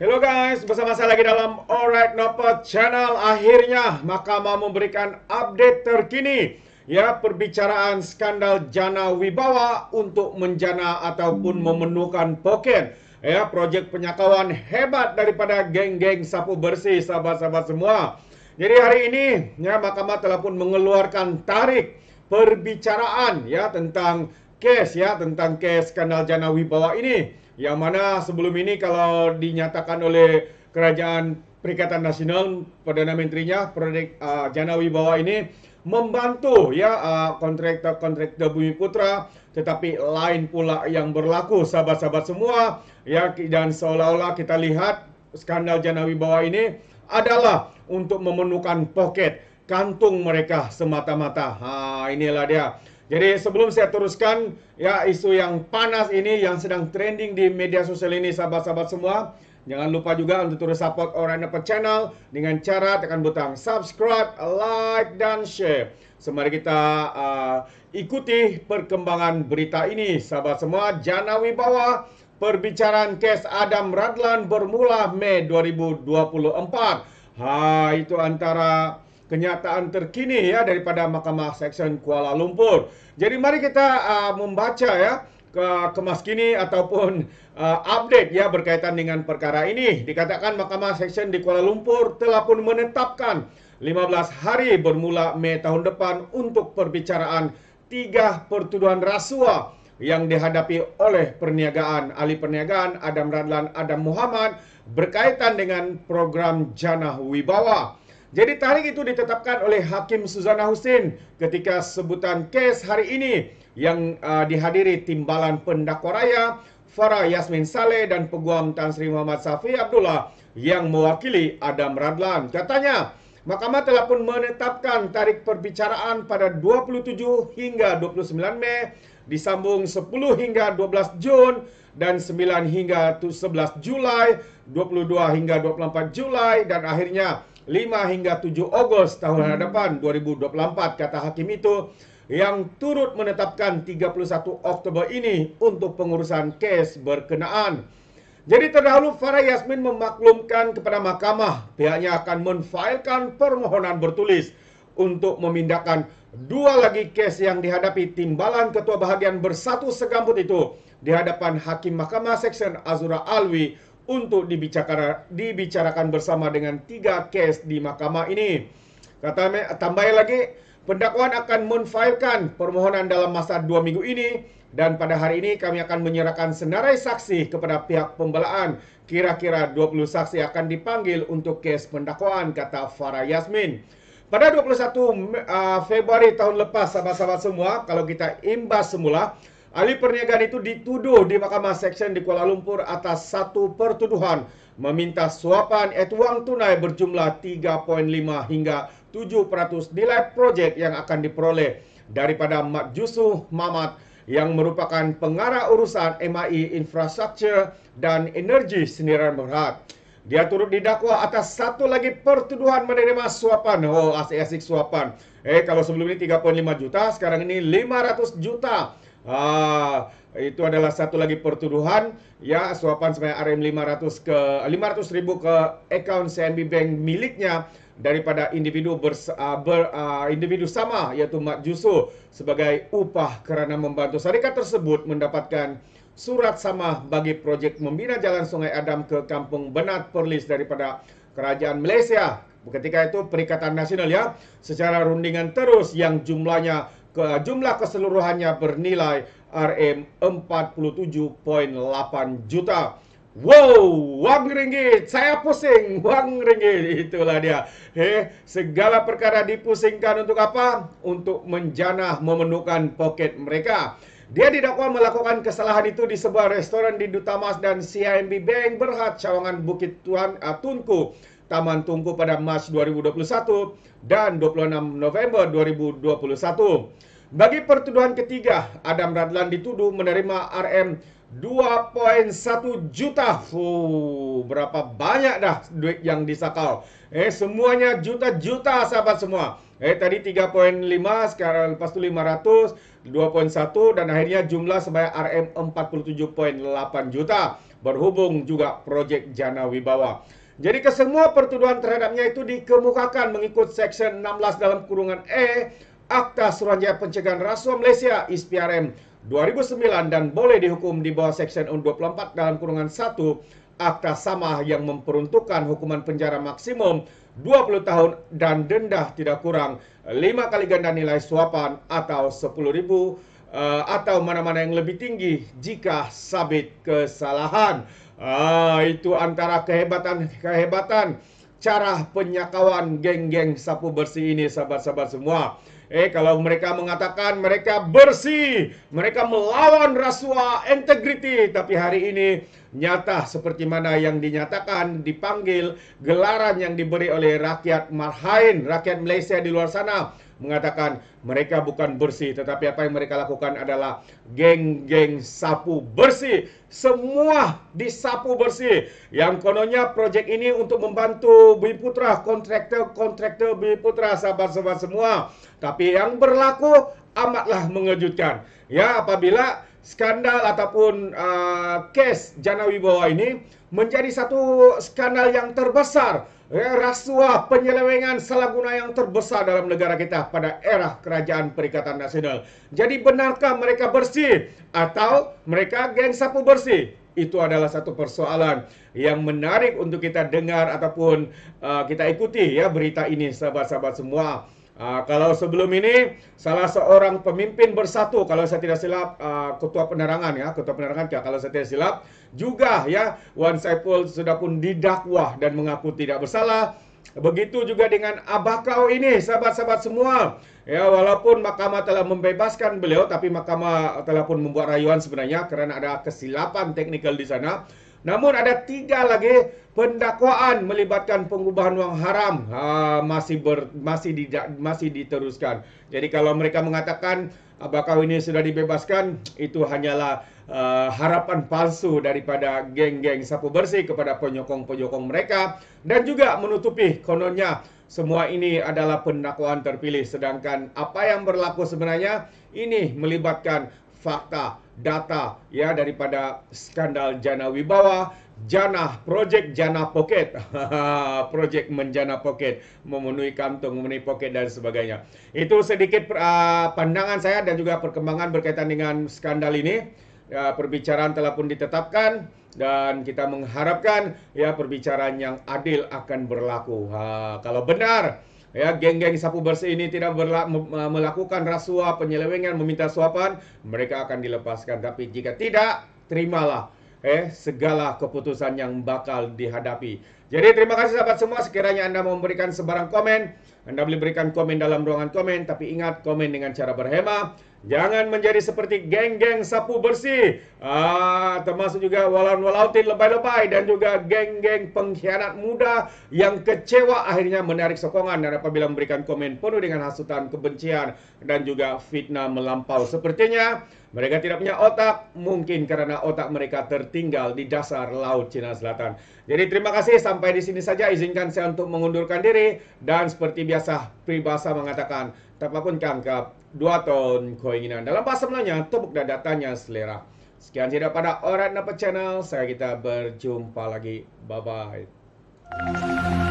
Hello guys, bersama saya lagi dalam Alright Nopo Channel. Akhirnya mahkamah memberikan update terkini ya perbicaraan skandal Jana Wibawa untuk menjana ataupun memenuhkan poket ya proyek penyakawan hebat daripada geng-geng sapu bersih sahabat-sahabat semua. Jadi hari ini ya mahkamah telah pun mengeluarkan tarik perbicaraan ya tentang case ya tentang case kanal Janawi bawah ini yang mana sebelum ini kalau dinyatakan oleh kerajaan Perikatan Nasional Perdana Menterinya Proyek uh, Jana ini membantu ya eh, kontraktor-kontraktor Bumi Putra tetapi lain pula yang berlaku sahabat-sahabat semua ya dan seolah-olah kita lihat skandal Janawi bawah ini adalah untuk memenuhkan poket kantung mereka semata-mata. Ha inilah dia Jadi sebelum saya teruskan ya isu yang panas ini yang sedang trending di media sosial ini sahabat-sahabat semua. Jangan lupa juga untuk terus support Orang Channel dengan cara tekan butang subscribe, like, dan share. Semari kita uh, ikuti perkembangan berita ini. Sahabat semua, Jana Wibawa, perbicaraan kes Adam Radlan bermula Mei 2024. Ha, itu antara... kenyataan terkini ya daripada Mahkamah Seksyen Kuala Lumpur. Jadi mari kita uh, membaca ya ke kemas kini ataupun uh, update ya berkaitan dengan perkara ini. Dikatakan Mahkamah Seksyen di Kuala Lumpur telah pun menetapkan 15 hari bermula Mei tahun depan untuk perbicaraan tiga pertuduhan rasuah yang dihadapi oleh perniagaan ahli perniagaan Adam Radlan Adam Muhammad berkaitan dengan program Jana Wibawa. Jadi tarikh itu ditetapkan oleh Hakim Suzana Husin ketika sebutan kes hari ini yang uh, dihadiri timbalan pendakwa raya Farah Yasmin Saleh dan peguam Tan Sri Muhammad Safi Abdullah yang mewakili Adam Radlan. Katanya, mahkamah telah pun menetapkan tarikh perbicaraan pada 27 hingga 29 Mei disambung 10 hingga 12 Jun dan 9 hingga 11 Julai, 22 hingga 24 Julai dan akhirnya 5 hingga 7 Ogos tahun hadapan 2024 kata hakim itu yang turut menetapkan 31 Oktober ini untuk pengurusan kes berkenaan. Jadi terdahulu Farah Yasmin memaklumkan kepada mahkamah pihaknya akan menfailkan permohonan bertulis untuk memindahkan dua lagi kes yang dihadapi timbalan ketua bahagian bersatu segambut itu di hadapan Hakim Mahkamah Seksyen Azura Alwi untuk dibicarakan, dibicarakan bersama dengan tiga case di mahkamah ini. Kata tambah lagi, pendakwaan akan menfailkan permohonan dalam masa dua minggu ini dan pada hari ini kami akan menyerahkan senarai saksi kepada pihak pembelaan. Kira-kira 20 saksi akan dipanggil untuk case pendakwaan, kata Farah Yasmin. Pada 21 ah, Februari tahun lepas, sahabat-sahabat semua, kalau kita imbas semula, Ahli perniagaan itu dituduh di Mahkamah Seksyen di Kuala Lumpur atas satu pertuduhan meminta suapan et wang tunai berjumlah 3.5 hingga 7% nilai projek yang akan diperoleh daripada Mat Jusuh Mamat yang merupakan pengarah urusan MAI Infrastructure dan Energi Sendirian Berhad. Dia turut didakwa atas satu lagi pertuduhan menerima suapan. Oh, asik-asik suapan. Eh, kalau sebelum ini 3.5 juta, sekarang ini 500 juta. Ah, itu adalah satu lagi pertuduhan ya suapan sebanyak RM500 ke 500.000 ke akaun CMB Bank miliknya daripada individu bers, uh, ber, uh, individu sama iaitu Mat Juso sebagai upah kerana membantu syarikat tersebut mendapatkan surat sama bagi projek membina jalan Sungai Adam ke Kampung Benat Perlis daripada Kerajaan Malaysia. Ketika itu Perikatan Nasional ya secara rundingan terus yang jumlahnya ke jumlah keseluruhannya bernilai RM 47.8 juta. Wow, wang ringgit, saya pusing, wang ringgit, itulah dia. Heh, segala perkara dipusingkan untuk apa? Untuk menjanah memenuhkan poket mereka. Dia didakwa melakukan kesalahan itu di sebuah restoran di Dutamas dan CIMB Bank Berhad, Cawangan Bukit Tuan Tunku. Taman Tungku pada Mas 2021 dan 26 November 2021. Bagi pertuduhan ketiga, Adam Radlan dituduh menerima RM 2.1 juta. Fuh, berapa banyak dah duit yang disakal. Eh, semuanya juta-juta sahabat semua. Eh, tadi 3.5, sekarang lepas itu 500, 2.1 dan akhirnya jumlah sebanyak RM 47.8 juta. Berhubung juga proyek Jana Wibawa. Jadi kesemua pertuduhan terhadapnya itu dikemukakan mengikut Seksyen 16 dalam kurungan E Akta Suruhanjaya Pencegahan Rasuah Malaysia ISPRM 2009 dan boleh dihukum di bawah Seksyen U24 dalam kurungan 1 Akta Samah yang memperuntukkan hukuman penjara maksimum 20 tahun dan denda tidak kurang 5 kali ganda nilai suapan atau 10 ribu Eh, atau mana-mana yang lebih tinggi jika sabit kesalahan. Uh, itu antara kehebatan-kehebatan cara penyakawan geng-geng sapu bersih ini sahabat-sahabat semua. Eh kalau mereka mengatakan mereka bersih, mereka melawan rasuah integriti, tapi hari ini nyata seperti mana yang dinyatakan dipanggil gelaran yang diberi oleh rakyat Marhain, rakyat Malaysia di luar sana mengatakan mereka bukan bersih, tetapi apa yang mereka lakukan adalah geng-geng sapu bersih. Semua disapu bersih. Yang kononnya proyek ini untuk membantu Bumi Putra, kontraktor-kontraktor Bumi Putra, sahabat-sahabat semua. Tapi yang berlaku amatlah mengejutkan. Ya, apabila skandal ataupun uh, kes Jana Wibowo ini menjadi satu skandal yang terbesar rasuah penyelewengan salaguna yang terbesar dalam negara kita pada era kerajaan Perikatan Nasional. Jadi benarkah mereka bersih atau mereka geng sapu bersih? Itu adalah satu persoalan yang menarik untuk kita dengar ataupun uh, kita ikuti ya berita ini sahabat-sahabat semua. Uh, kalau sebelum ini salah seorang pemimpin bersatu kalau saya tidak silap uh, ketua penerangan ya ketua penerangan ya kalau saya tidak silap juga ya Wan Saiful sudah pun didakwa dan mengaku tidak bersalah begitu juga dengan Abakau ini sahabat-sahabat semua ya walaupun mahkamah telah membebaskan beliau tapi mahkamah telah pun membuat rayuan sebenarnya karena ada kesilapan teknikal di sana Namun ada tiga lagi pendakwaan melibatkan pengubahan wang haram uh, masih ber, masih di, masih diteruskan. Jadi kalau mereka mengatakan apakah ini sudah dibebaskan itu hanyalah uh, harapan palsu daripada geng-geng sapu bersih kepada penyokong-penyokong mereka dan juga menutupi kononnya semua ini adalah pendakwaan terpilih sedangkan apa yang berlaku sebenarnya ini melibatkan fakta data ya daripada skandal Jana Wibawa, Jana Project Jana Pocket, Project menjana pocket, memenuhi kantung, memenuhi pocket dan sebagainya. Itu sedikit uh, pandangan saya dan juga perkembangan berkaitan dengan skandal ini. Ya, perbicaraan telah pun ditetapkan dan kita mengharapkan ya perbicaraan yang adil akan berlaku. Ha, kalau benar ya geng-geng sapu bersih ini tidak berla, melakukan rasuah, penyelewengan, meminta suapan, mereka akan dilepaskan. Tapi jika tidak, terimalah eh segala keputusan yang bakal dihadapi. Jadi terima kasih sahabat semua sekiranya Anda mau memberikan sebarang komen, Anda boleh berikan komen dalam ruangan komen tapi ingat komen dengan cara berhemat Jangan menjadi seperti geng-geng sapu bersih, ah, termasuk juga walau-walau walautin lebay-lebay dan juga geng-geng pengkhianat muda yang kecewa akhirnya menarik sokongan dan apabila memberikan komen penuh dengan hasutan kebencian dan juga fitnah melampau. Sepertinya mereka tidak punya otak, mungkin karena otak mereka tertinggal di dasar Laut Cina Selatan. Jadi terima kasih, sampai di sini saja. Izinkan saya untuk mengundurkan diri. Dan seperti biasa, pribasa mengatakan, tak apapun kangkap, dua tahun keinginan. Dalam bahasa Melayunya, tepuk dan datanya selera. Sekian saja pada orang Dapat Channel. Saya kita berjumpa lagi. Bye-bye.